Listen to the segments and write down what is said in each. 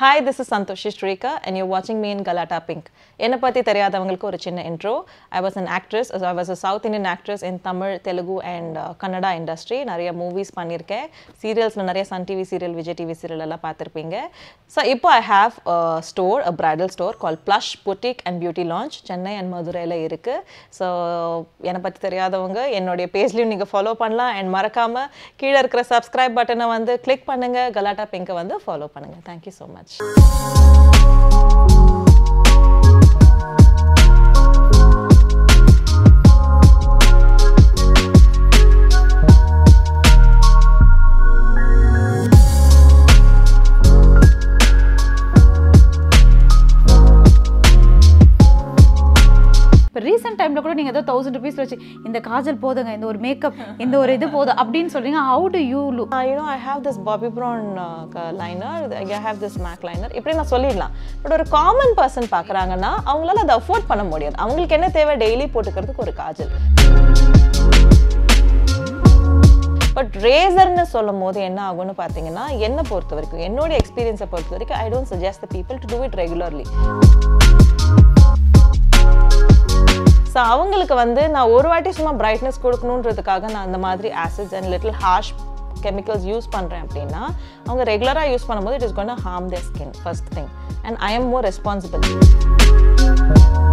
Hi this is Santhoshi Srika and you வாட்சிங் மீன் Galatta pink என்னை பற்றி தெரியாதவங்களுக்கு ஒரு சின்ன intro I was an actress I was a south Indian actress in Tamil Telugu and Kannada industry நிறைய மூவிஸ் பண்ணியிருக்கேன் சீரியல்ஸில் நிறைய Sun TV serial Vijay TV serial எல்லாம் பார்த்துருப்பீங்க ஸோ இப்போ I have store a bridal store call blush boutique and beauty lounge Chennai and மதுரையில் இருக்குது so என்னை பற்றி தெரியாதவங்க என்னுடைய பேஜ்லையும் நீங்கள் ஃபாலோ பண்ணலாம் அண்ட் மறக்காமல் கீழே இருக்கிற சப்ஸ்கிரைப் பட்டனை வந்து கிளிக் பண்ணுங்கள் கலாட்டா பிங்கை வந்து ஃபாலோ பண்ணுங்கள் thank you so much much. Thousand rupees வச்சு இந்த காஜல் போதுங்க இந்த ஒரு மேக்கப் இந்த ஒரு இது போதும் அப்படின்னு சொல்றீங்க how do you look you know I have this Bobbi Brown liner I this MAC liner இப்படி நான் சொல்லிடலாம் பட் ஒரு காமன் பர்சன் பார்க்குறாங்கன்னா அவங்களால அதை அஃபோர்ட் பண்ண முடியாது அவங்களுக்கு என்ன தேவை டெய்லி போட்டுக்கிறதுக்கு ஒரு காஜல் பட் ரேசர்னு சொல்லும் போது என்ன ஆகும்னு பார்த்தீங்கன்னா என்னை பொறுத்த வரைக்கும் என்னோட எக்ஸ்பீரியன்ஸை பொறுத்த வரைக்கும் I don't suggest the people to do it regularly so அவங்களுக்கு வந்து நான் ஒரு வாட்டி சும்மா பிரைட்னஸ் கொடுக்கணுன்றதுக்காக நான் அந்த மாதிரி acids and little harsh chemicals use பண்ணுறேன் அப்படின்னா அவங்க ரெகுலராக யூஸ் பண்ணும்போது it is gonna harm the skin first thing and I am more responsible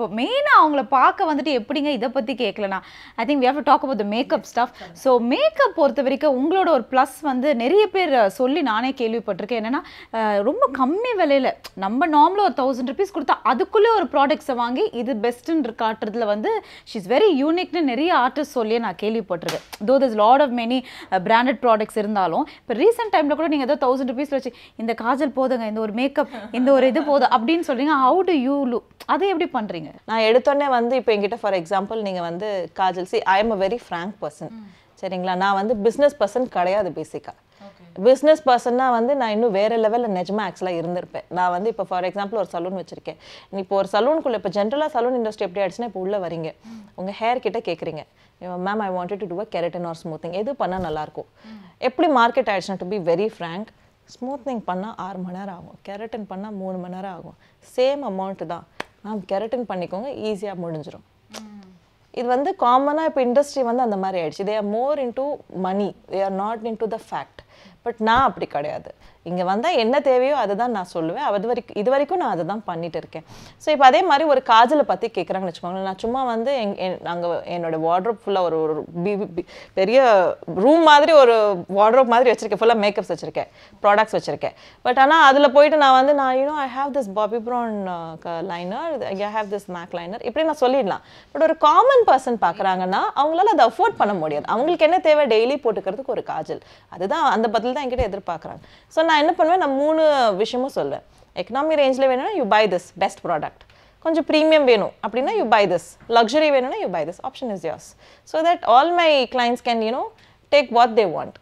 இப்போ மெயினாக அவங்கள பார்க்க வந்துட்டு எப்படிங்க இதை பற்றி கேட்கலனா I think we have to talk about the makeup stuff so makeup பொறுத்த வரைக்கும் உங்களோட ஒரு ப்ளஸ் வந்து நிறைய பேர் சொல்லி நானே கேள்விப்பட்டிருக்கேன் என்னென்னா ரொம்ப கம்மி விலையில் நம்ம நார்மலாக ஒரு தௌசண்ட் ருபீஸ் கொடுத்தா அதுக்குள்ளே ஒரு ப்ராடக்ட்ஸை வாங்கி இது பெஸ்ட்டுன்னு காட்டுறதுல வந்து ஷி இஸ் வெரி யூனிக்னு நிறைய ஆர்டிஸ்ட் சொல்லியே நான் கேள்விப்பட்டிருக்கேன் though this lot of many branded products இருந்தாலும் இப்போ ரீசெண்ட் டைமில் கூட நீங்கள் ஏதோ தௌசண்ட் ருபீஸ் வச்சு இந்த காஜல் போதுங்க இந்த ஒரு மேக்கப் இந்த ஒரு இது போதும் அப்படின்னு சொல்கிறீங்க ஹவு டு யூ லு அதை எப்படி பண்ணுறீங்க நான் எடுத்தோடனே வந்து இப்போ என்கிட்ட ஃபார் எக்ஸாம்பிள் நீங்கள் வந்து kajal see I am a very frank person சரிங்களா நான் வந்து பிஸ்னஸ் பர்சன் கிடையாது பேசிக்காக பிஸ்னஸ் பர்சன்னா வந்து நான் இன்னும் வேற லெவலில் நிஜமாக ஆக்சுவலாக இருந்திருப்பேன் நான் வந்து இப்போ ஃபார் எக்ஸாம்பிள் ஒரு சலூன் வச்சிருக்கேன் இப்போ ஒரு சலூனுக்குள்ளே இப்போ ஜென்ரலாக சலூன் இண்டஸ்ட்ரி எப்படி ஆயிடுச்சுன்னா இப்போ உள்ள வரீங்க உங்கள் ஹேர் கிட்ட கேட்குறீங்க ma'am I wanted to do a keratin or smoothing எது பண்ணால் நல்லாயிருக்கும் எப்படி மார்க்கெட் ஆயிடுச்சுன்னா to be very frank smoothening பண்ணால் ஆறு மணி நேரம் ஆகும் கேரட்டன் பண்ணால் மூணு மணி நேரம் ஆகும் சேம் அமௌண்ட் தான் கெரட்டின் பண்ணிக்கோங்க ஈஸியாக முடிஞ்சிடும் இது வந்து காமனாக இப்போ இண்டஸ்ட்ரி வந்து அந்த மாதிரி ஆயிடுச்சு they are more into money they are not into the fact but நான் அப்படி கிடையாது இங்கே வந்தால் என்ன தேவையோ அதை தான் நான் சொல்லுவேன் அது வரைக்கும் இது வரைக்கும் நான் அதை தான் பண்ணிட்டு இருக்கேன் ஸோ இப்போ அதே மாதிரி ஒரு காஜலை பற்றி கேட்குறாங்கன்னு வச்சுக்கோங்களேன் நான் சும்மா வந்து எங் என் நாங்கள் என்னோடய வார்ட்ரோப் ஃபுல்லாக ஒரு ஒரு பெரிய ரூம் மாதிரி ஒரு வார்ட்ரோப் மாதிரி வச்சுருக்கேன் ஃபுல்லாக மேக்கப்ஸ் வச்சுருக்கேன் ப்ராடக்ட்ஸ் வச்சுருக்கேன் பட் ஆனால் அதில் போயிட்டு நான் வந்து நான் you know I have this Bobbi Brown liner I have this MAC liner இப்படி நான் சொல்லிடலாம் பட் ஒரு காமன் பர்சன் பார்க்குறாங்கன்னா அவங்களால அதை அஃபோர்ட் பண்ண முடியாது அவங்களுக்கு என்ன தேவை டெய்லி போட்டுக்கிறதுக்கு ஒரு காஜல் அதுதான் அந்த பதில் தான் என்கிட்ட எதிர்பார்க்குறாங்க ஸோ நான் என்ன பண்ணுவேன் நான் மூணு விஷயமும் சொல்லுவேன் எக்கனாமி ரேஞ்சில் வேணும்னா you buy this best product கொஞ்சம் ப்ரீமியம் வேணும் அப்படின்னா யூ பை திஸ் லக்ஸரி வேணும்னா you buy this option is yours so that all my clients can you know take what they want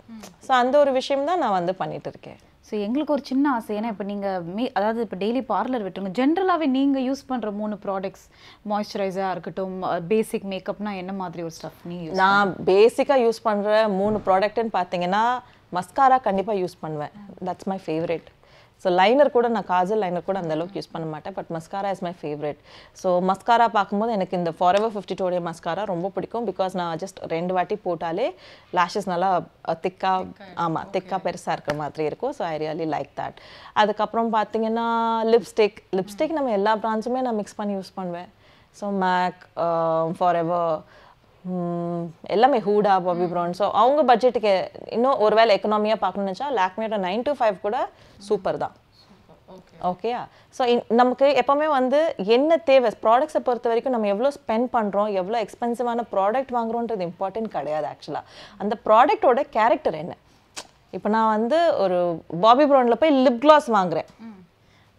so அந்த ஒரு விஷயம் தான் நான் வந்து பண்ணிட்டு இருக்கேன் ஸோ எங்களுக்கு ஒரு சின்ன ஆசை ஏன்னா இப்போ நீங்கள் மீ அதாவது இப்போ டெய்லி பார்லர் விட்டுருங்க ஜென்ரலாகவே நீங்கள் யூஸ் பண்ணுற மூணு ப்ராடக்ட்ஸ் மாய்ஸ்சரைசராக இருக்கட்டும் பேசிக் மேக்கப்னா என்ன மாதிரி ஒரு ஸ்டஃப் நீங்கள் நான் பேசிக்காக யூஸ் பண்ணுற மூணு ப்ராடக்ட்னு பார்த்தீங்கன்னா மஸ்காரா கண்டிப்பாக யூஸ் பண்ணுவேன் that's my favourite so liner கூட நான் காஜல் லைனர் கூட அந்த அளவுக்கு யூஸ் பண்ண மாட்டேன் but mascara is my favourite so mascara பார்க்கும்போது எனக்கு இந்த forever fifty day mascara ரொம்ப பிடிக்கும் பிகாஸ் நான் ஜஸ்ட் ரெண்டு வாட்டி போட்டாலே லாஷஸ் நல்லா திக்காக ஆமாம் திக்காக பெருசாக இருக்கிற மாதிரி இருக்கும் so I really like that அதுக்கப்புறம் பார்த்தீங்கன்னா லிப்ஸ்டிக் லிப்ஸ்டிக் நம்ம எல்லா பிராண்ட்ஸுமே நான் மிக்ஸ் பண்ணி யூஸ் பண்ணுவேன் ஸோ மேக் ஃபார் எவர் எல்லாமே ஹூடா பாபி பிரான் ஸோ அவங்க பட்ஜெட்டுக்கு இன்னும் ஒரு வேளை எக்கனாமியாக பார்க்கணுன்னு வச்சா லேக்மியோட நைன் டு ஃபைவ் கூட சூப்பர் தான் ஓகேயா ஸோ நமக்கு எப்போவுமே வந்து என்ன தேவை ப்ராடக்ட்ஸை பொறுத்த வரைக்கும் நம்ம எவ்வளோ ஸ்பெண்ட் பண்ணுறோம் எவ்வளோ எக்ஸ்பென்சிவான ப்ராடக்ட் வாங்குறோன்றது இம்பார்ட்டன்ட் கிடையாது ஆக்சுவலாக அந்த ப்ராடக்டோட கேரக்டர் என்ன இப்போ நான் வந்து ஒரு பாபி ப்ரௌனில் போய் லிப் கிளாஸ் வாங்குகிறேன்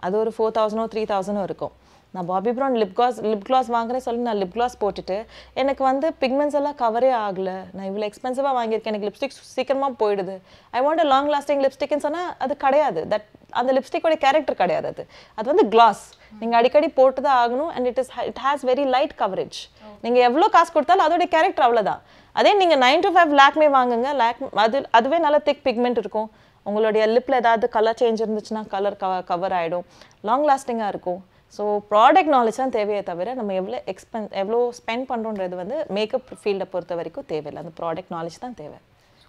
அது ஒரு ஃபோர் தௌசண்டோ த்ரீ தௌசண்டோ இருக்கும் நான் Bobbi Brown lip gloss lip gloss வாங்குறேன் சொல்லி நான் லிப் கிளாஸ் போட்டுட்டு எனக்கு வந்து பிக்மெண்ட்ஸ் எல்லாம் கவரே ஆகலை நான் இவ்வளோ எக்ஸ்பென்சிவாக வாங்கியிருக்கேன் எனக்கு லிப்ஸ்டிக் சீக்கிரமாக போயிடுது I want a long lasting லிப்ஸ்டிக்னு சொன்னால் அது கிடையாது தட் அந்த லிப்ஸ்டிக்கோட கேரக்டர் கிடையாது அது அது வந்து கிளாஸ் நீங்கள் அடிக்கடி போட்டு தான் ஆகணும் and it is it has very light coverage நீங்கள் எவ்வளோ காசு கொடுத்தாலும் அதோடைய கேரக்டர் அவ்வளோதான் அதே நீங்கள் நைன் டு ஃபைவ் லேக்மே வாங்குங்க லேக் அது அதுவே நல்ல திக் பிக்மெண்ட் இருக்கும் உங்களுடைய லிப்பில் ஏதாவது கலர் சேஞ்ச் இருந்துச்சுன்னா கலர் கவர் ஆகிடும் லாங் லாஸ்டிங்காக இருக்கும் ஸோ ப்ராடக்ட் நாலேஜ் தான் தேவையே தவிர நம்ம எவ்வளோ எக்ஸ்பென் எவ்வளோ ஸ்பெண்ட் பண்ணுறோன்றது வந்து மேக்கப் ஃபீல்டை பொறுத்த வரைக்கும் தேவையில்லை அந்த ப்ராடக்ட் நாலேஜ் தான் தேவை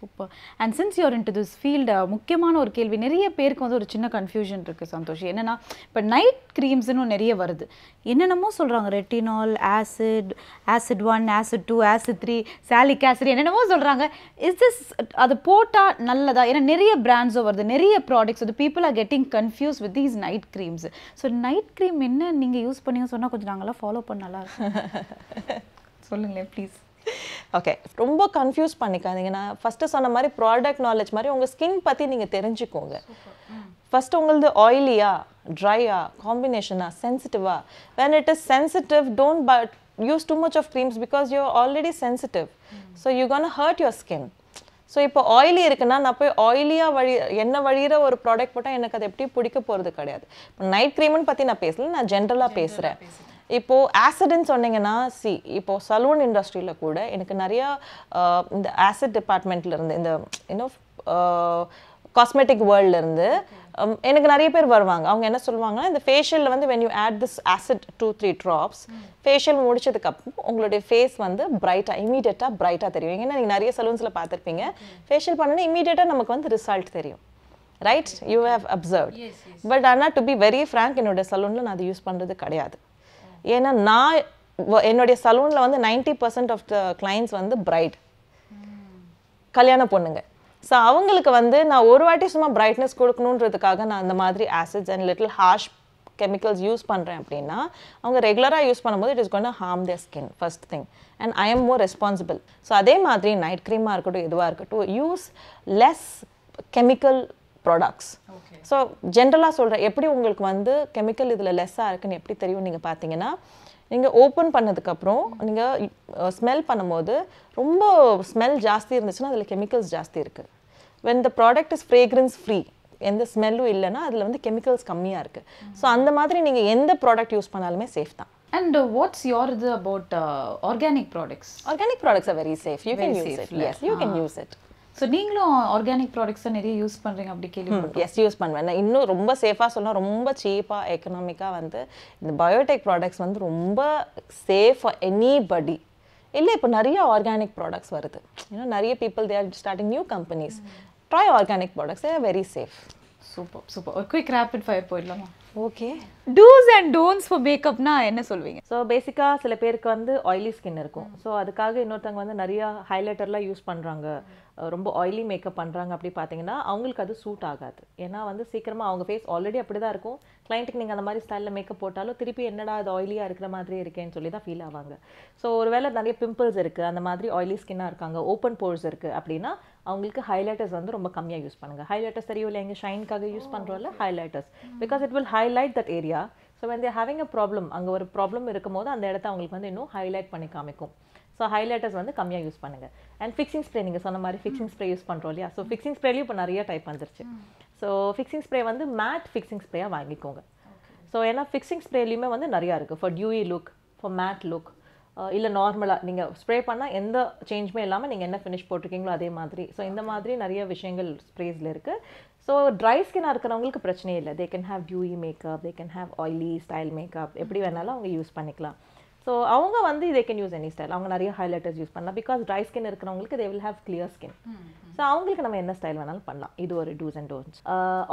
super and since you're into this field முக்கியமான ஒரு கேள்வி நிறைய பேருக்கு வந்து ஒரு சின்ன கன்ஃபியூஷன் இருக்குது சந்தோஷம் என்னென்னா இப்போ நைட் க்ரீம்ஸ்னு நிறைய வருது என்னென்னமோ சொல்கிறாங்க retinol acid acid one acid two acid three salicylic acid என்னென்னமோ சொல்கிறாங்க இஸ் திஸ் அது போட்டால் நல்லதா ஏன்னா நிறைய பிராண்ட்ஸும் வருது நிறைய ப்ராடக்ட்ஸ் வந்து people are getting confuse with these night creams so night cream என்ன நீங்கள் யூஸ் பண்ணிங்கன்னு சொன்னால் கொஞ்சம் நாங்களாம் ஃபாலோ பண்ணலாம் சொல்லுங்களேன் ப்ளீஸ் ஓகே ரொம்ப கன்ஃபியூஸ் பண்ணிக்காதீங்க நான் ஃபஸ்ட்டு சொன்ன மாதிரி ப்ராடக்ட் நாலேஜ் மாதிரி உங்கள் ஸ்கின் பற்றி நீங்கள் தெரிஞ்சுக்கோங்க ஃபஸ்ட்டு உங்களது ஆயிலியா ட்ரையா காம்பினேஷனா சென்சிட்டிவா when it is sensitive don't but use too much of creams because you already sensitive so you can hurt your skin so இப்போ ஆயிலி இருக்குன்னா நான் போய் ஆயிலியாக வழி என்ன வழியிற ஒரு ப்ராடக்ட் போட்டால் எனக்கு அது எப்படி பிடிக்க போகிறது கிடையாது நைட் க்ரீம்னு பற்றி நான் பேசல நான் ஜென்ரலாக பேசுகிறேன் இப்போது ஆசிட்னு சொன்னீங்கன்னா சி இப்போது சலூன் இண்டஸ்ட்ரியில் கூட எனக்கு நிறையா uh, இந்த ஆசிட் இருந்து இந்த இன்னும் காஸ்மெட்டிக் uh, இருந்து um, எனக்கு நிறைய பேர் வருவாங்க அவங்க என்ன சொல்லுவாங்கன்னா இந்த ஃபேஷியலில் வந்து when you add this acid two three drops facial முடிச்சதுக்கப்புறம் உங்களுடைய ஃபேஸ் வந்து பிரைட்டாக இமீடியட்டாக பிரைட்டாக தெரியும் ஏன்னா நீங்கள் நிறைய சலூன்ஸில் பார்த்துருப்பீங்க ஃபேஷியல் பண்ணணும் இமீடியட்டாக நமக்கு வந்து ரிசல்ட் தெரியும் right you have observe but ஆனால் டு பி வெரி ஃப்ரேங்க் என்னோட சலூனில் நான் அதை யூஸ் பண்ணுறது கிடையாது ஏன்னா நான் என்னுடைய சலூனில் வந்து ninety percent of the clients வந்து பிரைட் கல்யாண பொண்ணுங்க ஸோ அவங்களுக்கு வந்து நான் ஒரு வாட்டி சும்மா பிரைட்னஸ் கொடுக்கணுன்றதுக்காக நான் அந்த மாதிரி acids and little harsh chemicals use பண்ணுறேன் அப்படின்னா அவங்க ரெகுலராக யூஸ் பண்ணும்போது it is gonna harm their skin first thing and I am more responsible so அதே மாதிரி நைட் க்ரீமாக இருக்கட்டும் எதுவாக இருக்கட்டும் use less chemical products so ஜென்ரலாக சொல்கிறேன் எப்படி உங்களுக்கு வந்து கெமிக்கல் இதில் லெஸ்ஸாக இருக்குன்னு எப்படி தெரியும் நீங்கள் பார்த்தீங்கன்னா நீங்கள் ஓப்பன் பண்ணதுக்கப்புறம் நீங்கள் ஸ்மெல் பண்ணும்போது ரொம்ப ஸ்மெல் ஜாஸ்தி இருந்துச்சுன்னா அதில் கெமிக்கல்ஸ் ஜாஸ்தி இருக்குது when the product is fragrance free எந்த ஸ்மெல்லும் இல்லைன்னா அதில் வந்து கெமிக்கல்ஸ் கம்மியாக இருக்குது ஸோ அந்த மாதிரி நீங்கள் எந்த ப்ராடக்ட் யூஸ் பண்ணாலுமே சேஃப் தான் and what's uh, what's your the about uh, organic products? Organic products are very safe. You very can use safe, it. So நீங்களும் ஆர்கானிக் ப்ராடக்ட்ஸை நிறைய யூஸ் பண்ணுறீங்க அப்படி கேள்வி எஸ் யூஸ் பண்ணுவேன் இன்னும் ரொம்ப சேஃபாக சொன்னால் ரொம்ப சீப்பாக எக்கனாமிக்காக வந்து இந்த பயோடெக் ப்ராடக்ட்ஸ் வந்து ரொம்ப சேஃப் எனிபடி இல்லை இப்போ நிறைய ஆர்கானிக் ப்ராடக்ட்ஸ் வருது இன்னும் நிறைய people there starting new companies try organic products a very safe super super ஒரு குயிக் ரேபிட் ஃபயர் போயிடலாமா okay dos and don'ts for மேக்கப்னா என்ன சொல்வீங்க ஸோ பேசிக்காக சில பேருக்கு வந்து ஆயிலி ஸ்கின் இருக்கும் ஸோ அதுக்காக இன்னொருத்தவங்க வந்து நிறைய ஹைலைட்டர்லாம் யூஸ் பண்ணுறாங்க ரொம்ப ஆயிலி மேக்கப் பண்ணுறாங்க அப்படி பார்த்தீங்கன்னா அவங்களுக்கு அது சூட் ஆகாது ஏன்னா வந்து சீக்கிரமாக அவங்க ஃபேஸ் ஆல்ரெடி அப்படி தான் இருக்கும் கிளைண்ட்டுக்கு நீங்கள் அந்த மாதிரி ஸ்டைலில் மேக்கப் போட்டாலும் திருப்பி என்னடா அது ஆயிலியாக இருக்கிற மாதிரி இருக்கேன்னு சொல்லி தான் ஃபீல் ஆவாங்க ஸோ ஒரு வேளை நிறைய பிம்பிள்ஸ் இருக்குது அந்த மாதிரி ஆயிலி ஸ்கின்னாக இருக்காங்க ஓப்பன் போர்ஸ் இருக்குது அப்படின்னா அவங்களுக்கு ஹைலைட்டர்ஸ் வந்து ரொம்ப கம்மியாக யூஸ் பண்ணுங்கள் ஹைலைட்டர்ஸ் இல்லை எங்கள் ஷைனுக்காக யூஸ் பண்ணுறோம்ல highlighters because it will highlight that area so வந்து ஹேவிங் அ ப்ராப்ளம் அங்கே ஒரு ப்ராப்ளம் இருக்கும் போது அந்த இடத்த அவங்களுக்கு வந்து இன்னும் ஹைலைட் பண்ணி காமிக்கும் ஸோ ஹைலைட்டர்ஸ் வந்து கம்மியாக யூஸ் பண்ணுங்கள் அண்ட் ஃபிக்ஸிங் ஸ்ப்ரே நீங்கள் சொன்ன மாதிரி ஃபிக்ஸிங் ஸ்ப்ரே யூஸ் பண்ணுறோம் இல்லையா ஸோ ஃபிக்ஸிங் ஸ்ப்ரேலையும் இப்போ நிறைய டைப் வந்துருச்சு ஸோ ஃபிக்ஸிங் ஸ்ப்ரே வந்து மேட் ஃபிக்ஸிங் ஸ்ப்ரேயாக வாங்கிக்கோங்க ஸோ ஏன்னா ஃபிக்ஸிங் ஸ்ப்ரேலையுமே வந்து நிறையா இருக்குது for dewy look for matte look இல்லை நார்மலாக நீங்கள் ஸ்ப்ரே பண்ணால் எந்த சேஞ்சுமே இல்லாமல் நீங்கள் என்ன ஃபினிஷ் போட்டிருக்கீங்களோ அதே மாதிரி ஸோ இந்த மாதிரி நிறைய விஷயங்கள் ஸ்ப்ரேஸில் இருக்குது ஸோ ட்ரை ஸ்கின்னாக இருக்கிறவங்களுக்கு பிரச்சனையே இல்லை they can have dewy makeup they can have oily style makeup எப்படி வேணாலும் அவங்க யூஸ் பண்ணிக்கலாம் ஸோ அவங்க வந்து இதே கேன் யூஸ் எனி ஸ்டைல் அவங்க நிறைய ஹைலைட்டர்ஸ் யூஸ் பண்ணலாம் பிகாஸ் ட்ரை ஸ்கின் இருக்கிறவங்களுக்கு they will have clear skin so அவங்களுக்கு நம்ம என்ன ஸ்டைல் வேணாலும் பண்ணலாம் இது ஒரு dos and don'ts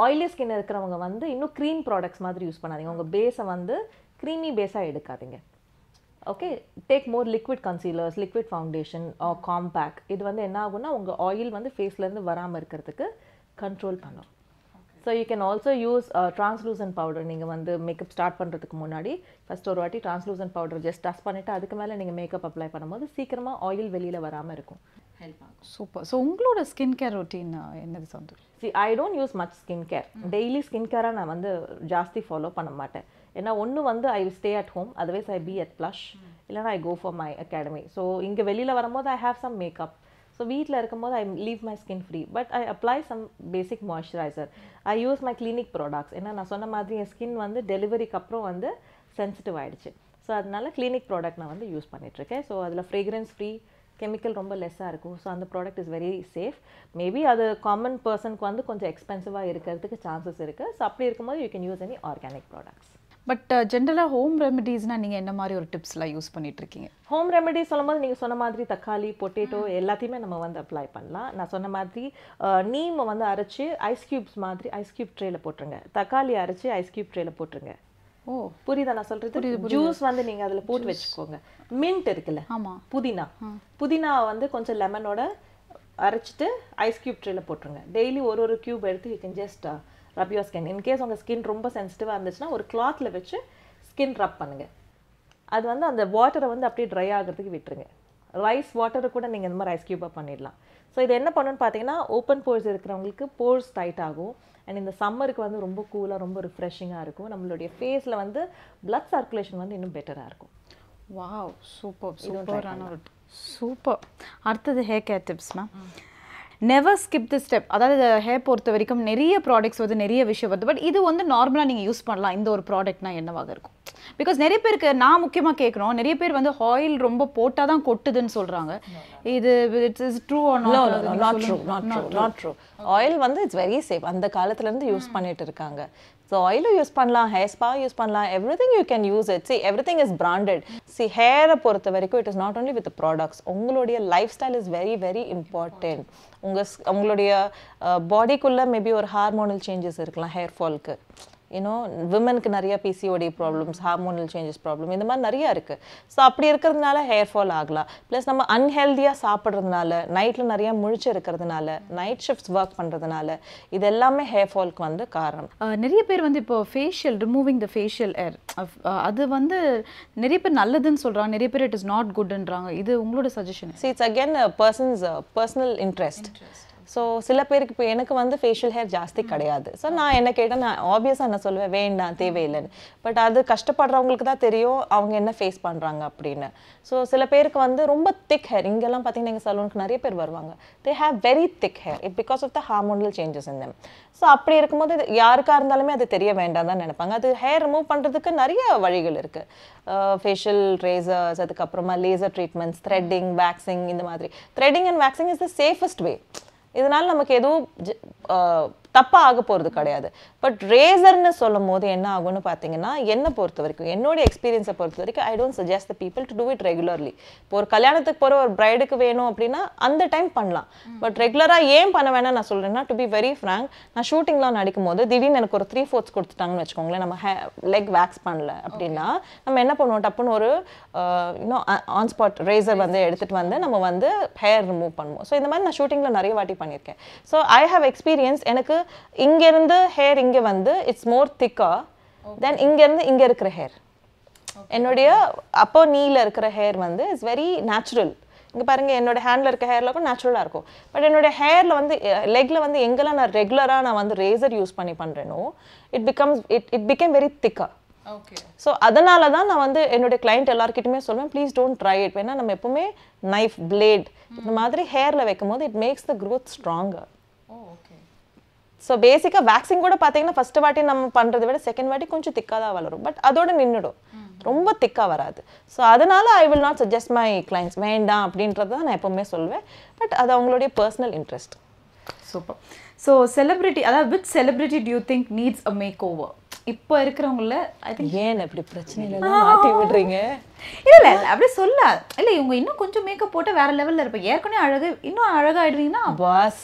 oily skin இருக்கிறவங்க வந்து இன்னும் க்ரீம் ப்ராடக்ட்ஸ் மாதிரி யூஸ் பண்ணாதீங்க உங்கள் பேஸை வந்து க்ரீமி பேஸாக எடுக்காதீங்க okay take more liquid concealers liquid foundation or compact இது வந்து என்ன ஆகும்னா உங்கள் ஆயில் வந்து ஃபேஸ்லேருந்து வராமல் இருக்கிறதுக்கு கண்ட்ரோல் பண்ணும் so you can also use translucent powder நீங்கள் வந்து மேக்கப் ஸ்டார்ட் பண்ணுறதுக்கு முன்னாடி ஃபஸ்ட் ஒரு வாட்டி ட்ரான்ஸ்லூசன் பவுடர் ஜஸ்ட் டஸ்ட் பண்ணிவிட்டு அதுக்கு மேலே நீங்கள் மேக்கப் அப்ளை பண்ணும்போது சீக்கிரமாக ஆயில் வெளியில் வராமல் இருக்கும் ஹெல்ப் சூப்பர் ஸோ உங்களோட ஸ்கின் கேர் ரொட்டீன் என்னது சொல்கிறேன் see I don't use much skin care daily skin கேராக நான் வந்து ஜாஸ்தி ஃபாலோ பண்ண மாட்டேன் ஏன்னா ஒன்று வந்து I will stay at home otherwise I be at blush இல்லைனா I go for my academy so இங்கே வெளியில் வரும்போது I have some makeup so வீட்டில் இருக்கும்போது I leave my skin free but I apply some basic moisturiser I use my clinic products ஏன்னா நான் சொன்ன மாதிரி என் ஸ்கின் வந்து டெலிவரிக்கு அப்புறம் வந்து சென்சிட்டிவ் ஆகிடுச்சு ஸோ அதனால கிளினிக் ப்ராடக்ட் நான் வந்து யூஸ் பண்ணிகிட்ருக்கேன் ஸோ அதில் ஃப்ரேக்ரன்ஸ் ஃப்ரீ கெமிக்கல் ரொம்ப லெஸ்ஸாக இருக்கும் ஸோ அந்த product is very safe maybe அது காமன் பர்சனுக்கு வந்து கொஞ்சம் எக்ஸ்பென்சிவாக இருக்கிறதுக்கு சான்சஸ் இருக்குது ஸோ அப்படி இருக்கும்போது you can use any organic products but ஜென்ரலாக ஹோம் ரெமெடிஸ்னால் நீங்கள் என்ன மாதிரி ஒரு டிப்ஸ்லாம் யூஸ் பண்ணிகிட்ருக்கீங்க ஹோம் ரெமெடி சொல்லும்போது நீங்கள் சொன்ன மாதிரி தக்காளி பொட்டேட்டோ எல்லாத்தையுமே நம்ம வந்து அப்ளை பண்ணலாம் நான் சொன்ன மாதிரி நீம் வந்து அரைச்சி ஐஸ் க்யூப்ஸ் மாதிரி ஐஸ் க்யூப் ட்ரேயில் போட்டுருங்க தக்காளி அரைச்சி ஐஸ் க்யூப் ட்ரேயில் போட்டுருங்க ஓ புரியுதா நான் சொல்கிறது ஜூஸ் வந்து நீங்கள் அதில் போட்டு வச்சுக்கோங்க மின்ட் இருக்குல்ல ஆமாம் புதினா புதினா வந்து கொஞ்சம் லெமனோட அரைச்சிட்டு ஐஸ் க்யூப் ட்ரேயில் போட்டுருங்க டெய்லி ஒரு ஒரு க்யூப் எடுத்து you can just rub your skin in case உங்கள் ஸ்கின் ரொம்ப சென்சிட்டிவாக இருந்துச்சுன்னா ஒரு கிளாத்தில் வச்சு ஸ்கின் ரப் பண்ணுங்கள் அது வந்து அந்த வாட்டரை வந்து அப்படியே ட்ரை ஆகிறதுக்கு விட்டுருங்க ரைஸ் வாட்டரை கூட நீங்கள் இந்த மாதிரி ஐஸ் க்யூபாக பண்ணிடலாம் ஸோ இது என்ன பண்ணுன்னு பார்த்தீங்கன்னா ஓப்பன் போர்ஸ் இருக்கிறவங்களுக்கு போர்ஸ் டைட் ஆகும் அண்ட் இந்த சம்மருக்கு வந்து ரொம்ப கூலாக ரொம்ப ரிஃப்ரெஷிங்காக இருக்கும் நம்மளுடைய ஃபேஸில் வந்து பிளட் சர்க்குலேஷன் வந்து இன்னும் பெட்டராக இருக்கும் வாவ் சூப்பர் சூப்பரான சூப்பர் அடுத்தது hair care tips never skip the step அதாவது ஹேர் பொறுத்த வரைக்கும் நிறைய ப்ராடக்ட்ஸ் வந்து நிறைய விஷயம் வருது பட் இது வந்து நார்மலாக நீங்கள் யூஸ் பண்ணலாம் இந்த ஒரு ப்ராடக்ட்னா என்னவாக இருக்கும் பிகாஸ் நிறைய பேருக்கு நான் முக்கியமாக கேட்குறோம் நிறைய பேர் வந்து ஆயில் ரொம்ப போட்டால் தான் கொட்டுதுன்னு சொல்கிறாங்க இது it's is true on not oil வந்து இட்ஸ் வெரி சேஃப் அந்த காலத்துலேருந்து யூஸ் hmm. பண்ணிட்டு இருக்காங்க ஸோ ஆயிலும் யூஸ் பண்ணலாம் ஹேர் ஸ்பா யூஸ் பண்ணலாம் everything you can use it see everything is branded see ஹேரை பொறுத்த வரைக்கும் it is not only with products உங்களுடைய lifestyle is very very important உங்கள் உங்களுடைய பாடிக்குள்ளே மேபி ஒரு ஹார்மோனல் சேஞ்சஸ் இருக்கலாம் ஹேர் ஃபால்க்கு யூனோ விமனுக்கு நிறைய PCOD problems hormonal changes problem இந்த மாதிரி நிறையா இருக்குது ஸோ அப்படி இருக்கிறதுனால ஹேர் ஃபால் ஆகலாம் ப்ளஸ் நம்ம அன்ஹெல்தியாக சாப்பிட்றதுனால நைட்டில் நிறையா முழிச்சு இருக்கிறதுனால நைட் ஷிஃப்ட்ஸ் ஒர்க் பண்ணுறதுனால இது எல்லாமே ஹேர் ஃபால்க்கு வந்து காரணம் நிறைய பேர் வந்து இப்போ facial removing the facial hair அது வந்து நிறைய பேர் நல்லதுன்னு சொல்கிறாங்க நிறைய பேர் இட் இஸ் நாட் குட்ன்றாங்க இது உங்களோட suggestion it's again persons personal interest so சில பேருக்கு இப்போ எனக்கு வந்து ஃபேஷியல் ஹேர் ஜாஸ்தி கிடையாது ஸோ நான் என்ன கேட்டால் நான் ஆப்வியஸாக என்ன சொல்லுவேன் வேண்டாம் தேவையில்லைன்னு பட் அது கஷ்டப்படுறவங்களுக்கு தான் தெரியும் அவங்க என்ன ஃபேஸ் பண்ணுறாங்க அப்படின்னு ஸோ சில பேருக்கு வந்து ரொம்ப திக் ஹேர் இங்கெல்லாம் பார்த்தீங்கன்னா எங்கள் சலூனுக்கு நிறைய பேர் வருவாங்க they have very thick hair it because of the hormonal changes இந்த ஸோ அப்படி இருக்கும்போது இது யாருக்காக இருந்தாலுமே அது தெரிய வேண்டாம் தான் நினைப்பாங்க அது ஹேர் ரிமூவ் பண்ணுறதுக்கு நிறைய வழிகள் இருக்குது ஃபேஷியல் ரேசர்ஸ் அதுக்கப்புறமா லேசர் ட்ரீட்மெண்ட்ஸ் த்ரெட்டிங் வேக்சிங் இந்த மாதிரி threading and waxing is the safest way இதனால் நமக்கு எதுவும் தப்பாக ஆக போகிறது கிடையாது பட் ரேசர்னு சொல்லும் போது என்ன ஆகும்னு பார்த்தீங்கன்னா என்னை பொறுத்த வரைக்கும் என்னோட எக்ஸ்பீரியன்ஸை பொறுத்த வரைக்கும் I don't suggest the people to do it regularly இப்போ ஒரு கல்யாணத்துக்கு போகிற ஒரு பிரைடுக்கு வேணும் அப்படின்னா அந்த டைம் பண்ணலாம் பட் ரெகுலராக ஏன் பண்ண வேணாம் நான் சொல்கிறேன்னா டு பி வெரி ஃப்ராங்க் நான் ஷூட்டிங்லாம் நடிக்கும் போது திடீர்னு எனக்கு ஒரு த்ரீ ஃபோர்த்ஸ் கொடுத்துட்டாங்கன்னு வச்சுக்கோங்களேன் நம்ம ஹே லெக் வேக்ஸ் பண்ணல அப்படின்னா நம்ம என்ன பண்ணுவோம் டப்புன்னு ஒரு இன்னும் ஆன் ஸ்பாட் ரேசர் வந்து எடுத்துகிட்டு வந்து நம்ம வந்து ஹேர் ரிமூவ் பண்ணுவோம் ஸோ இந்த மாதிரி நான் ஷூட்டிங்கில் நிறைய வாட்டி பண்ணியிருக்கேன் ஸோ ஐ ஹவ் எக்ஸ்பீரியன்ஸ் எனக்கு இங்கேருந்து ஹேர் இங்கே வந்து இட்ஸ் மோர் திக்கா தென் இங்கேருந்து இங்கே இருக்கிற ஹேர் என்னுடைய அப்போ நீல இருக்கிற ஹேர் வந்து இட்ஸ் வெரி நேச்சுரல் இங்கே பாருங்க என்னோட ஹேண்டில் இருக்க ஹேரில் கூட நேச்சுரலாக இருக்கும் பட் என்னோட ஹேரில் வந்து லெக்கில் வந்து எங்கெல்லாம் நான் ரெகுலராக நான் வந்து ரேசர் யூஸ் பண்ணி பண்ணுறேனோ it becomes it it became very திக்கா ஓகே ஸோ அதனால தான் நான் வந்து என்னுடைய கிளைண்ட் எல்லாருக்கிட்டுமே சொல்லுவேன் ப்ளீஸ் டோன்ட் ட்ரை இட் வேணா நம்ம எப்போவுமே நைஃப் பிளேட் இந்த மாதிரி ஹேரில் வைக்கும் போது it makes the growth stronger so பேசிக்காக வேக்சின் கூட பார்த்தீங்கன்னா ஃபஸ்ட் வாட்டி நம்ம பண்ணுறத விட செகண்ட் வாட்டி கொஞ்சம் திக்காக தான் வளரும் பட் அதோட நின்றுடும் ரொம்ப திக்காக வராது ஸோ அதனால I will not suggest my clients வேண்டாம் அப்படின்றது தான் நான் எப்போவுமே சொல்வேன் பட் அது அவங்களுடைய personal interest super so celebrity அதாவது with celebrity do think needs a makeover இப்போ இருக்கிறவங்கள ஏன் இப்படி பிரச்சனை மாட்டி விடுறீங்க இல்லை இல்லை அப்படியே சொல்ல இல்லை இவங்க இன்னும் கொஞ்சம் மேக்கப் போட்டு வேற லெவலில் இருப்பேன் ஏற்கனவே அழகு இன்னும் அழகாகிடுவீங்கன்னா பாஸ்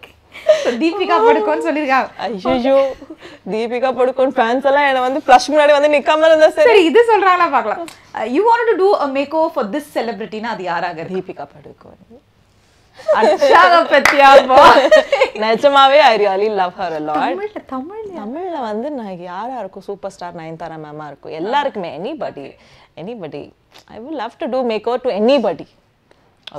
தீபிகா படுக்கோன்னு சொல்லியிருக்காங்க ஐயோ தீபிகா படுக்கோன் ஃபேன்ஸ் எல்லாம் என்ன வந்து ஃப்ளஷ் முன்னாடி வந்து நிக்காம இருந்தா சரி இது சொல்றாங்களா பாக்கலாம் you want to to a makeover for this செலிபிரிட்டினா அது யாராக தீபிகா படுக்கோன் நிஜமாவே ஐ லவ் தமிழ் வந்து நான் யாரா இருக்கும் சூப்பர் ஸ்டார் நயன்தாரா மேமா இருக்கும் எல்லாருக்குமே anybody anybody I will love to do makeover to anybody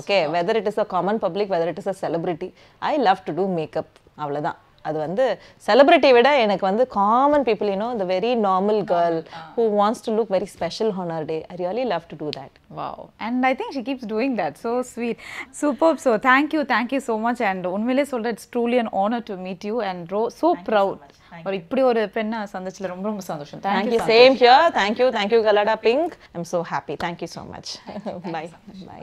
okay whether it is a common public whether it is a celebrity I love to do makeup அவ்வளோதான் அது வந்து செலிப்ரிட்டியை விட எனக்கு வந்து காமன் பீப்புள் யூனோ இந்த very normal girl who wants to look very special on her day I really love to do that wow and I think she keeps doing that so sweet super so thank you thank you so much and உண்மையிலே சொல்கிற it's truly and honour to meet you and ரோ so proud ஒரு இப்படி ஒரு பெண்ணை சந்திச்சில் ரொம்ப ரொம்ப சந்தோஷம் thank you same here thank you thank you கலடா pink I'm so happy thank you so much bye by